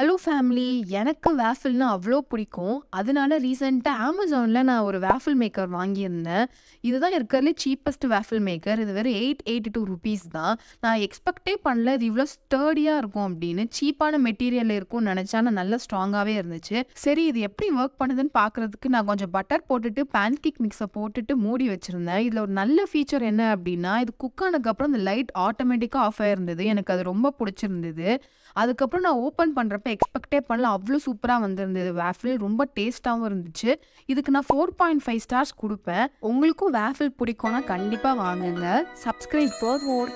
hello family எனக்கு வேஃபில்னா அவ்வளோ பிடிக்கும் அதனால ரீசெண்டாக அமேசானில் நான் ஒரு வேஃபில் மேக்கர் வாங்கியிருந்தேன் இதுதான் இருக்கிறதுல சீப்பஸ்ட் வேஃபில் மேக்கர் இது வெறும் எயிட் எயிட்டி டூ ருபீஸ் தான் நான் எக்ஸ்பெக்டே பண்ணல இது இவ்வளோ ஸ்டர்டியாக இருக்கும் அப்படின்னு சீப்பான மெட்டீரியல் இருக்கும்னு நினச்சா நான் நல்லா ஸ்ட்ராங்காகவே இருந்துச்சு சரி இது எப்படி ஒர்க் பண்ணுதுன்னு பார்க்குறதுக்கு நான் கொஞ்சம் பட்டர் போட்டுட்டு பேன் மிக்ஸை போட்டுட்டு மூடி வச்சுருந்தேன் இதில் ஒரு நல்ல ஃபீச்சர் என்ன அப்படின்னா இது குக் ஆனதுக்கப்புறம் இந்த லைட் ஆட்டோமேட்டிக்காக ஆஃப் ஆயிருந்தது எனக்கு அது ரொம்ப பிடிச்சிருந்தது அதுக்கப்புறம் நான் ஓப்பன் பண்ணுற போட்டப்போ எக்ஸ்பெக்டே பண்ணல அவ்வளோ சூப்பராக வந்திருந்தது வேஃபில் ரொம்ப டேஸ்ட்டாகவும் இருந்துச்சு இதுக்கு நான் ஃபோர் பாயிண்ட் ஃபைவ் ஸ்டார்ஸ் கொடுப்பேன் உங்களுக்கும் வேஃபில் பிடிக்கும்னா கண்டிப்பாக வாங்குங்க சப்ஸ்கிரைப் ஃபார் ஓர்